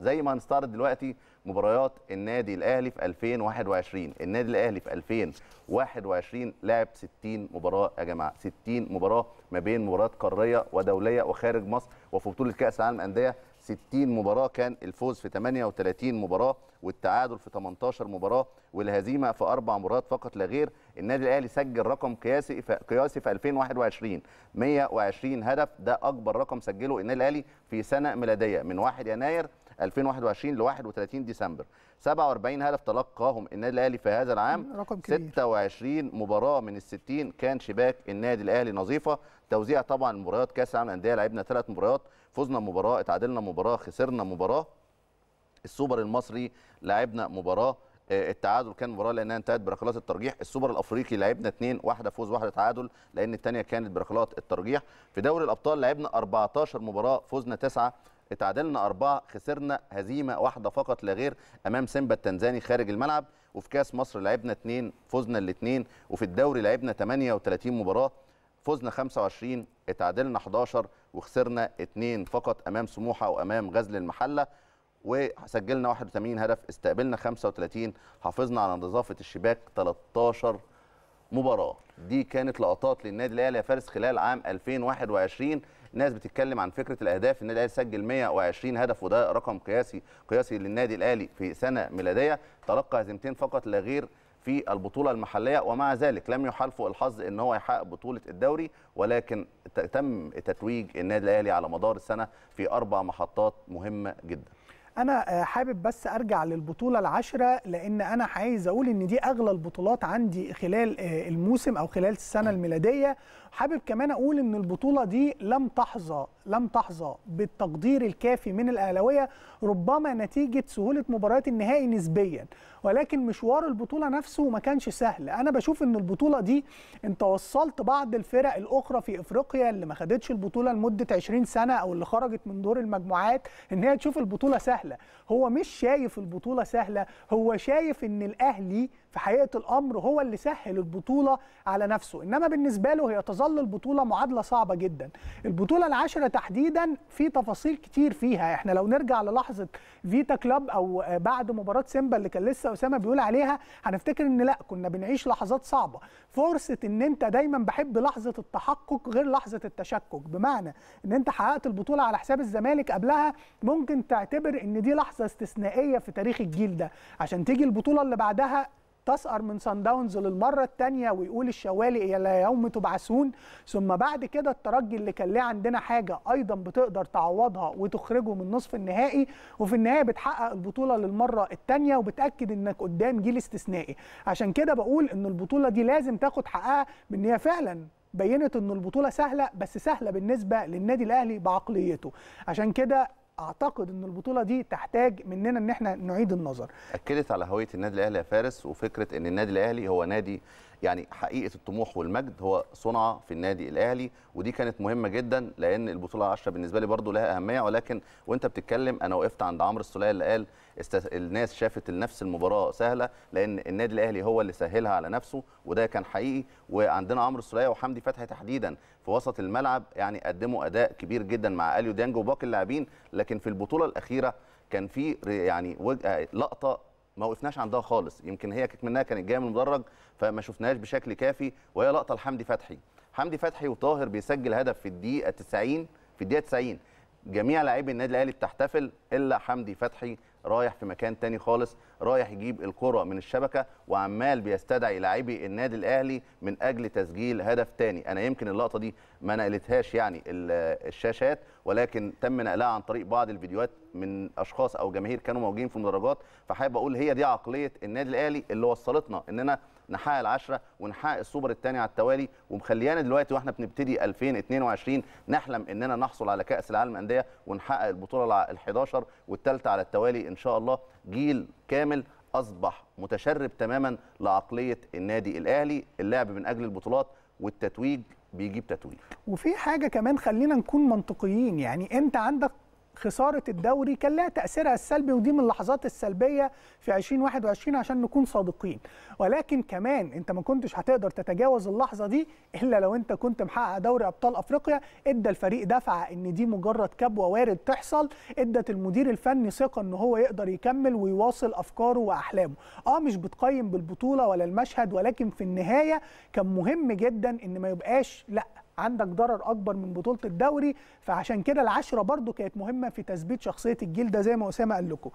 زي ما هنستعرض دلوقتي مباريات النادي الاهلي في 2021 النادي الاهلي في 2021 لعب 60 مباراه يا جماعه 60 مباراه ما بين مباريات قاريه ودوليه وخارج مصر وفي بطوله كاس العالم انديه 60 مباراه كان الفوز في 38 مباراه والتعادل في 18 مباراه والهزيمه في اربع مباريات فقط لا غير النادي الاهلي سجل رقم قياسي في قياسي في 2021 120 هدف ده اكبر رقم سجله النادي الاهلي في سنه ميلاديه من 1 يناير 2021 ل 31 ديسمبر 47 هدف تلقاهم النادي الاهلي في هذا العام رقم كبير. 26 مباراه من ال 60 كان شباك النادي الاهلي نظيفه توزيع طبعا مباريات كاس العالم للانديه لعبنا ثلاث مباريات فزنا مباراه اتعادلنا مباراه خسرنا مباراه السوبر المصري لعبنا مباراه آه، التعادل كان مباراه لانها انتهت بركلات الترجيح السوبر الافريقي لعبنا اثنين واحده فوز واحده تعادل لان الثانيه كانت بركلات الترجيح في دوري الابطال لعبنا 14 مباراه فزنا تسعه اتعادلنا أربعة خسرنا هزيمة واحدة فقط لا غير أمام سيمبا التنزاني خارج الملعب وفي كاس مصر لعبنا اثنين فزنا الاثنين وفي الدوري لعبنا 38 مباراة فزنا 25 اتعادلنا 11 وخسرنا اثنين فقط أمام سموحة وأمام غزل المحلة وسجلنا 81 هدف استقبلنا 35 حافظنا على نظافة الشباك 13 مباراة دي كانت لقطات للنادي الأهلي يا فارس خلال عام 2021 ناس بتتكلم عن فكره الاهداف النادي الاهلي سجل 120 هدف وده رقم قياسي قياسي للنادي الاهلي في سنه ميلاديه تلقى هزيمتين فقط لا غير في البطوله المحليه ومع ذلك لم يحالفه الحظ ان هو يحقق بطوله الدوري ولكن تم تتويج النادي الاهلي على مدار السنه في اربع محطات مهمه جدا انا آه، حابب بس ارجع للبطوله العاشره لان انا عايز اقول ان دي اغلى البطولات عندي خلال آه، الموسم او خلال السنه الميلاديه حابب كمان اقول ان البطوله دي لم تحظى لم تحظى بالتقدير الكافي من الأهلاوية ربما نتيجة سهولة مباريات النهائي نسبيا ولكن مشوار البطولة نفسه ما كانش سهل أنا بشوف أن البطولة دي أنت وصلت بعض الفرق الأخرى في إفريقيا اللي ما خدتش البطولة لمدة 20 سنة أو اللي خرجت من دور المجموعات أن هي تشوف البطولة سهلة هو مش شايف البطولة سهلة هو شايف أن الأهلي في حقيقة الأمر هو اللي سهل البطولة على نفسه إنما بالنسبة له هي تظل البطولة معادلة صعبة جدا البطولة العشرة تحديدا في تفاصيل كتير فيها احنا لو نرجع للحظه فيتا كلاب او آه، بعد مباراه سيمبا اللي كان لسه اسامه بيقول عليها هنفتكر ان لا كنا بنعيش لحظات صعبه فرصه ان انت دايما بحب لحظه التحقق غير لحظه التشكك بمعنى ان انت حققت البطوله على حساب الزمالك قبلها ممكن تعتبر ان دي لحظه استثنائيه في تاريخ الجيل ده عشان تيجي البطوله اللي بعدها تسقر من سان داونز للمره الثانيه ويقول الشوالي الى يوم تبعثون ثم بعد كده الترجي اللي كان ليه عندنا حاجه ايضا بتقدر تعوضها وتخرجه من نصف النهائي وفي النهايه بتحقق البطوله للمره الثانيه وبتاكد انك قدام جيل استثنائي عشان كده بقول ان البطوله دي لازم تاخد حقها بان هي فعلا بينت ان البطوله سهله بس سهله بالنسبه للنادي الاهلي بعقليته عشان كده اعتقد ان البطوله دي تحتاج مننا ان احنا نعيد النظر اكدت على هويه النادي الاهلي يا فارس وفكره ان النادي الاهلي هو نادي يعني حقيقه الطموح والمجد هو صنع في النادي الاهلي ودي كانت مهمه جدا لان البطوله 10 بالنسبه لي برضو لها اهميه ولكن وانت بتتكلم انا وقفت عند عمرو السليه اللي قال الناس شافت نفس المباراه سهله لان النادي الاهلي هو اللي سهلها على نفسه وده كان حقيقي وعندنا عمرو السليه وحمدي فتحي تحديدا في وسط الملعب يعني قدموا اداء كبير جدا مع اليو ديانج وباقي اللاعبين لكن في البطوله الاخيره كان في يعني لقطه ما وقفناش عندها خالص يمكن هي منها كانت جايه من المدرج فما شفناهاش بشكل كافي وهي لقطه لحمدي فتحي حمدي فتحي وطاهر بيسجل هدف في الدقيقه 90 في الدقيقه 90 جميع لاعبي النادي الاهلي بتحتفل الا حمدي فتحي رايح في مكان تاني خالص رايح يجيب الكرة من الشبكة وعمال بيستدعي لاعبي النادي الأهلي من أجل تسجيل هدف تاني أنا يمكن اللقطة دي ما نقلتهاش يعني الشاشات ولكن تم نقلها عن طريق بعض الفيديوهات من أشخاص أو جماهير كانوا موجودين في المدرجات فحابب أقول هي دي عقلية النادي الأهلي اللي وصلتنا إننا نحقق العشرة ونحقق السوبر الثاني على التوالي ومخليانا دلوقتي واحنا بنبتدي 2022 نحلم اننا نحصل على كاس العالم انديه ونحقق البطوله ال 11 والثالثه على التوالي ان شاء الله جيل كامل اصبح متشرب تماما لعقليه النادي الاهلي اللعب من اجل البطولات والتتويج بيجيب تتويج وفي حاجه كمان خلينا نكون منطقيين يعني انت عندك خساره الدوري كان لها تاثيرها السلبي ودي من اللحظات السلبيه في 2021 عشان نكون صادقين ولكن كمان انت ما كنتش هتقدر تتجاوز اللحظه دي الا لو انت كنت محقق دوري ابطال افريقيا ادى الفريق دفعه ان دي مجرد كبوه وارد تحصل ادت المدير الفني ثقه ان هو يقدر يكمل ويواصل افكاره واحلامه اه مش بتقيم بالبطوله ولا المشهد ولكن في النهايه كان مهم جدا ان ما يبقاش لا عندك ضرر اكبر من بطوله الدوري فعشان كده العشره برضو كانت مهمه في تثبيت شخصيه الجيل ده زي ما اسامه قال لكم